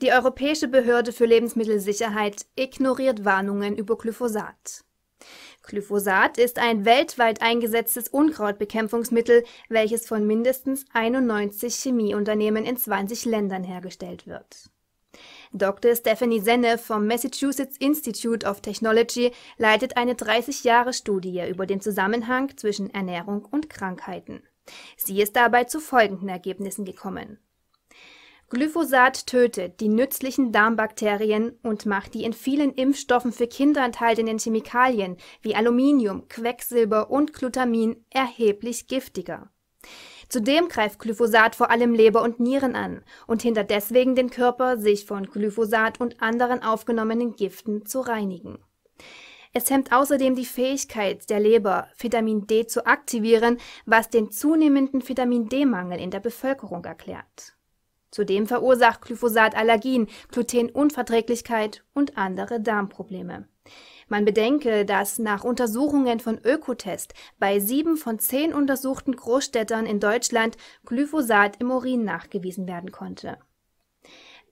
Die Europäische Behörde für Lebensmittelsicherheit ignoriert Warnungen über Glyphosat. Glyphosat ist ein weltweit eingesetztes Unkrautbekämpfungsmittel, welches von mindestens 91 Chemieunternehmen in 20 Ländern hergestellt wird. Dr. Stephanie Senne vom Massachusetts Institute of Technology leitet eine 30-Jahre-Studie über den Zusammenhang zwischen Ernährung und Krankheiten. Sie ist dabei zu folgenden Ergebnissen gekommen Glyphosat tötet die nützlichen Darmbakterien und macht die in vielen Impfstoffen für Kinder enthaltenen Chemikalien wie Aluminium, Quecksilber und Glutamin erheblich giftiger. Zudem greift Glyphosat vor allem Leber und Nieren an und hindert deswegen den Körper, sich von Glyphosat und anderen aufgenommenen Giften zu reinigen. Es hemmt außerdem die Fähigkeit der Leber, Vitamin D zu aktivieren, was den zunehmenden Vitamin D-Mangel in der Bevölkerung erklärt Zudem verursacht Glyphosat Allergien, Glutenunverträglichkeit und andere Darmprobleme. Man bedenke, dass nach Untersuchungen von Ökotest bei sieben von zehn untersuchten Großstädtern in Deutschland Glyphosat im Urin nachgewiesen werden konnte.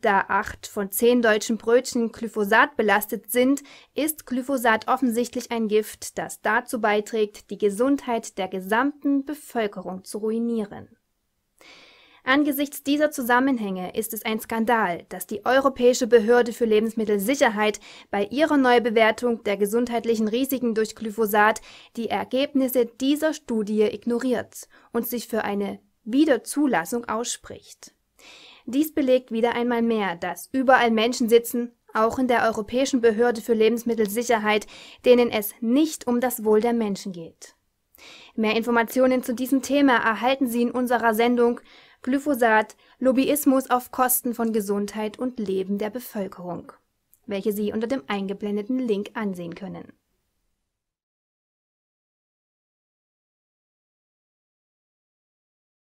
Da acht von zehn deutschen Brötchen Glyphosat belastet sind, ist Glyphosat offensichtlich ein Gift, das dazu beiträgt, die Gesundheit der gesamten Bevölkerung zu ruinieren. Angesichts dieser Zusammenhänge ist es ein Skandal, dass die Europäische Behörde für Lebensmittelsicherheit bei ihrer Neubewertung der gesundheitlichen Risiken durch Glyphosat die Ergebnisse dieser Studie ignoriert und sich für eine Wiederzulassung ausspricht. Dies belegt wieder einmal mehr, dass überall Menschen sitzen, auch in der Europäischen Behörde für Lebensmittelsicherheit, denen es nicht um das Wohl der Menschen geht. Mehr Informationen zu diesem Thema erhalten Sie in unserer Sendung Glyphosat, Lobbyismus auf Kosten von Gesundheit und Leben der Bevölkerung, welche Sie unter dem eingeblendeten Link ansehen können